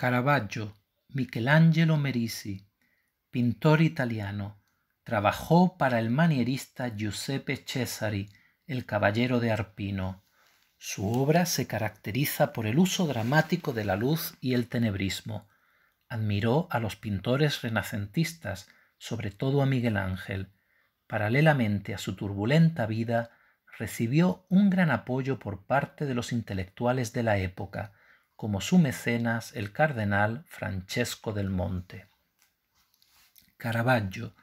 Caravaggio, Michelangelo Merisi, pintor italiano, trabajó para el manierista Giuseppe Cesari, el caballero de Arpino. Su obra se caracteriza por el uso dramático de la luz y el tenebrismo. Admiró a los pintores renacentistas, sobre todo a Miguel Ángel. Paralelamente a su turbulenta vida, recibió un gran apoyo por parte de los intelectuales de la época, como su mecenas el cardenal Francesco del Monte. Caravaggio,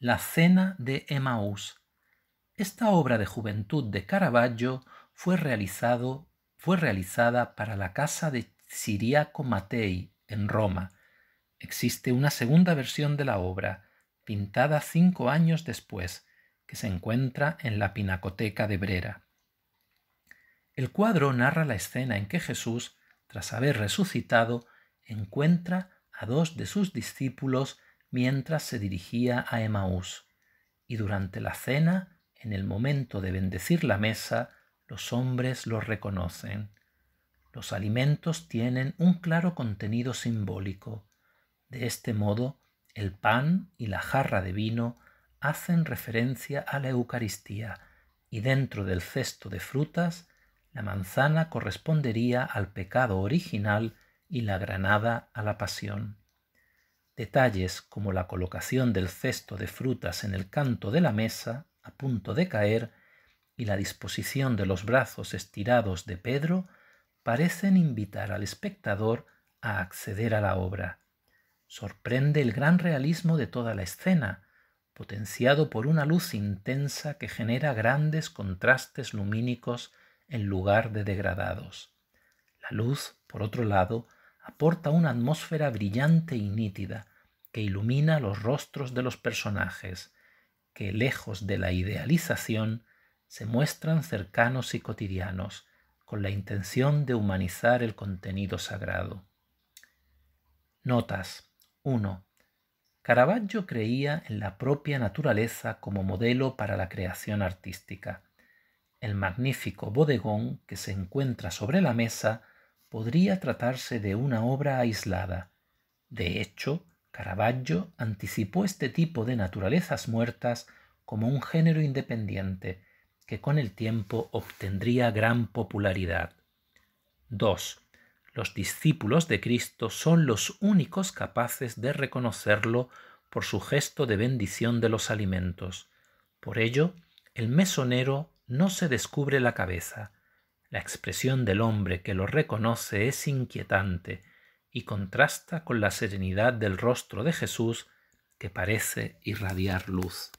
La Cena de Emmaus. Esta obra de juventud de Caravaggio fue, fue realizada para la casa de Siriaco Matei, en Roma. Existe una segunda versión de la obra, pintada cinco años después, que se encuentra en la Pinacoteca de Brera. El cuadro narra la escena en que Jesús tras haber resucitado, encuentra a dos de sus discípulos mientras se dirigía a Emaús, y durante la cena, en el momento de bendecir la mesa, los hombres los reconocen. Los alimentos tienen un claro contenido simbólico. De este modo, el pan y la jarra de vino hacen referencia a la Eucaristía, y dentro del cesto de frutas la manzana correspondería al pecado original y la granada a la pasión. Detalles como la colocación del cesto de frutas en el canto de la mesa, a punto de caer, y la disposición de los brazos estirados de Pedro parecen invitar al espectador a acceder a la obra. Sorprende el gran realismo de toda la escena, potenciado por una luz intensa que genera grandes contrastes lumínicos en lugar de degradados. La luz, por otro lado, aporta una atmósfera brillante y nítida que ilumina los rostros de los personajes, que lejos de la idealización se muestran cercanos y cotidianos, con la intención de humanizar el contenido sagrado. Notas 1. Caravaggio creía en la propia naturaleza como modelo para la creación artística. El magnífico bodegón que se encuentra sobre la mesa podría tratarse de una obra aislada. De hecho, Caravaggio anticipó este tipo de naturalezas muertas como un género independiente que con el tiempo obtendría gran popularidad. 2. Los discípulos de Cristo son los únicos capaces de reconocerlo por su gesto de bendición de los alimentos. Por ello, el mesonero no se descubre la cabeza. La expresión del hombre que lo reconoce es inquietante y contrasta con la serenidad del rostro de Jesús que parece irradiar luz.